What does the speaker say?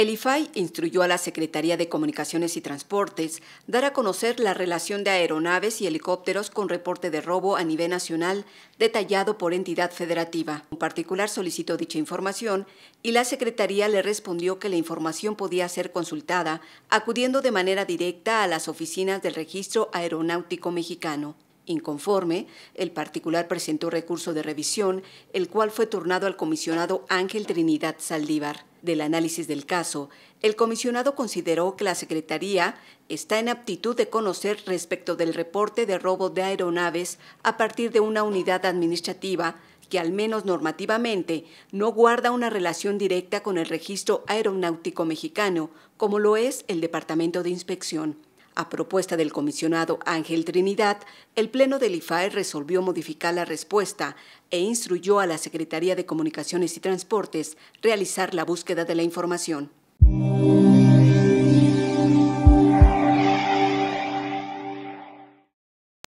El IFAI instruyó a la Secretaría de Comunicaciones y Transportes dar a conocer la relación de aeronaves y helicópteros con reporte de robo a nivel nacional detallado por entidad federativa. En particular solicitó dicha información y la Secretaría le respondió que la información podía ser consultada acudiendo de manera directa a las oficinas del Registro Aeronáutico Mexicano. Inconforme, el particular presentó recurso de revisión, el cual fue turnado al comisionado Ángel Trinidad Saldívar. Del análisis del caso, el comisionado consideró que la Secretaría está en aptitud de conocer respecto del reporte de robo de aeronaves a partir de una unidad administrativa que al menos normativamente no guarda una relación directa con el registro aeronáutico mexicano, como lo es el Departamento de Inspección. A propuesta del comisionado Ángel Trinidad, el Pleno del IFAE resolvió modificar la respuesta e instruyó a la Secretaría de Comunicaciones y Transportes realizar la búsqueda de la información.